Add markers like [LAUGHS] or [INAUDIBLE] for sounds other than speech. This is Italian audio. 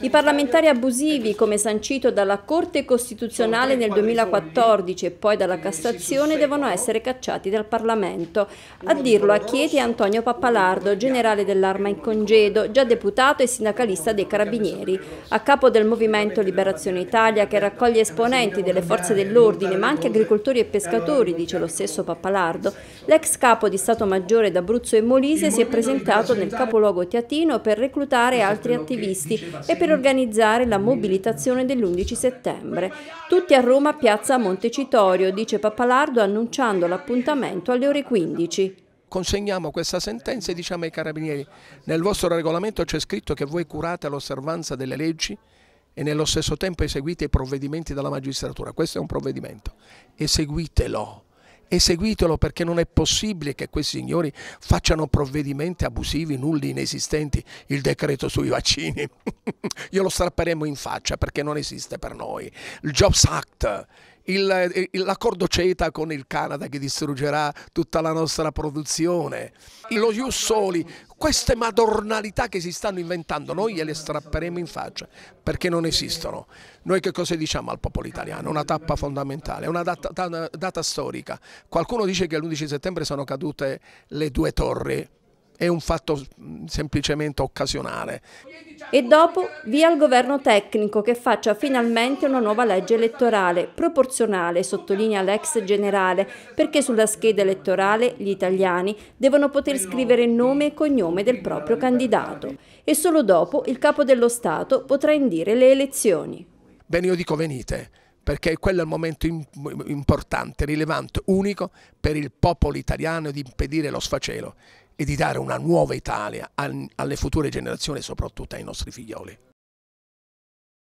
I parlamentari abusivi, come sancito dalla Corte Costituzionale nel 2014 e poi dalla Cassazione, devono essere cacciati dal Parlamento. A dirlo a Chieti è Antonio Pappalardo, generale dell'Arma in congedo, già deputato e sindacalista dei Carabinieri, a capo del Movimento Liberazione Italia che raccoglie esponenti delle forze dell'ordine, ma anche agricoltori e pescatori, dice lo stesso Pappalardo. L'ex capo di Stato Maggiore d'Abruzzo e Molise si è presentato nel capoluogo teatino per reclutare altri attivisti e per organizzare la mobilitazione dell'11 settembre. Tutti a Roma, piazza Montecitorio, dice Pappalardo annunciando l'appuntamento alle ore 15 consegniamo questa sentenza e diciamo ai carabinieri nel vostro regolamento c'è scritto che voi curate l'osservanza delle leggi e nello stesso tempo eseguite i provvedimenti della magistratura, questo è un provvedimento, eseguitelo eseguitelo perché non è possibile che questi signori facciano provvedimenti abusivi, nulli, inesistenti, il decreto sui vaccini. Glielo [LAUGHS] strapperemo in faccia perché non esiste per noi. Il Jobs Act, il, il, l'accordo CETA con il Canada che distruggerà tutta la nostra produzione, lo Ius Soli, queste madornalità che si stanno inventando noi gliele strapperemo in faccia perché non esistono. Noi che cosa diciamo al popolo italiano? Una tappa fondamentale, una data, data, data storica. Qualcuno dice che l'11 settembre sono cadute le due torri, è un fatto semplicemente occasionale. E dopo via il governo tecnico che faccia finalmente una nuova legge elettorale, proporzionale, sottolinea l'ex generale, perché sulla scheda elettorale gli italiani devono poter scrivere nome e cognome del proprio candidato e solo dopo il capo dello Stato potrà indire le elezioni. Bene, io dico venite perché quello è il momento importante, rilevante, unico per il popolo italiano di impedire lo sfacelo e di dare una nuova Italia alle future generazioni e soprattutto ai nostri figlioli.